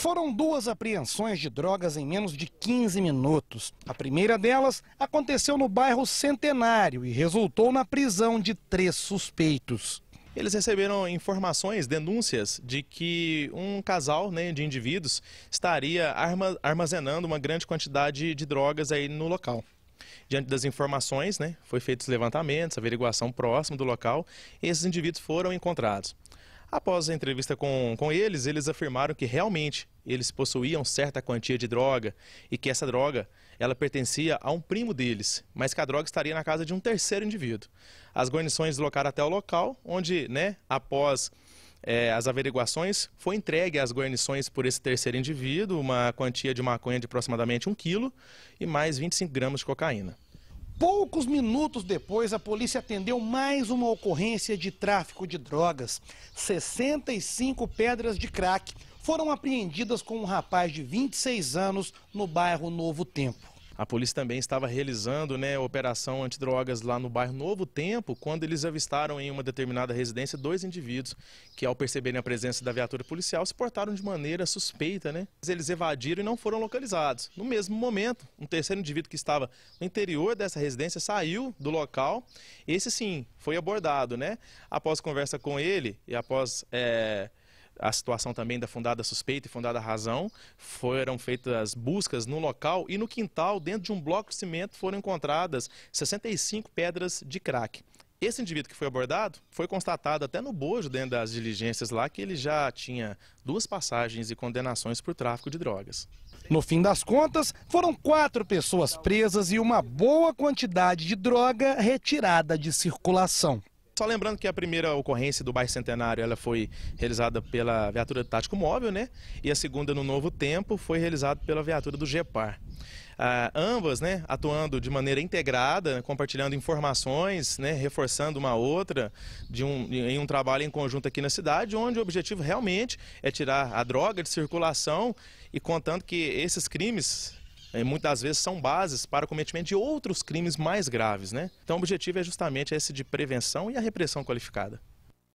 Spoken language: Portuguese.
Foram duas apreensões de drogas em menos de 15 minutos. A primeira delas aconteceu no bairro Centenário e resultou na prisão de três suspeitos. Eles receberam informações, denúncias, de que um casal né, de indivíduos estaria armazenando uma grande quantidade de drogas aí no local. Diante das informações, né, foi feitos levantamentos, averiguação próximo do local, e esses indivíduos foram encontrados. Após a entrevista com, com eles, eles afirmaram que realmente eles possuíam certa quantia de droga e que essa droga ela pertencia a um primo deles, mas que a droga estaria na casa de um terceiro indivíduo. As guarnições deslocaram até o local, onde, né, após é, as averiguações, foi entregue às guarnições por esse terceiro indivíduo uma quantia de maconha de aproximadamente um quilo e mais 25 gramas de cocaína. Poucos minutos depois, a polícia atendeu mais uma ocorrência de tráfico de drogas. 65 pedras de crack foram apreendidas com um rapaz de 26 anos no bairro Novo Tempo. A polícia também estava realizando né, operação antidrogas lá no bairro Novo Tempo, quando eles avistaram em uma determinada residência dois indivíduos que, ao perceberem a presença da viatura policial, se portaram de maneira suspeita. Né? Eles evadiram e não foram localizados. No mesmo momento, um terceiro indivíduo que estava no interior dessa residência saiu do local. Esse sim foi abordado. Né? Após conversa com ele e após. É a situação também da fundada suspeita e fundada razão. Foram feitas buscas no local e no quintal, dentro de um bloco de cimento, foram encontradas 65 pedras de crack. Esse indivíduo que foi abordado foi constatado até no bojo dentro das diligências lá que ele já tinha duas passagens e condenações por tráfico de drogas. No fim das contas, foram quatro pessoas presas e uma boa quantidade de droga retirada de circulação. Só lembrando que a primeira ocorrência do bairro Centenário ela foi realizada pela viatura Tático Móvel, né? E a segunda, no Novo Tempo, foi realizada pela viatura do GEPAR. Ah, ambas, né, atuando de maneira integrada, compartilhando informações, né, reforçando uma outra, de um, em um trabalho em conjunto aqui na cidade, onde o objetivo realmente é tirar a droga de circulação e contando que esses crimes é, muitas vezes são bases para o cometimento de outros crimes mais graves. Né? Então o objetivo é justamente esse de prevenção e a repressão qualificada.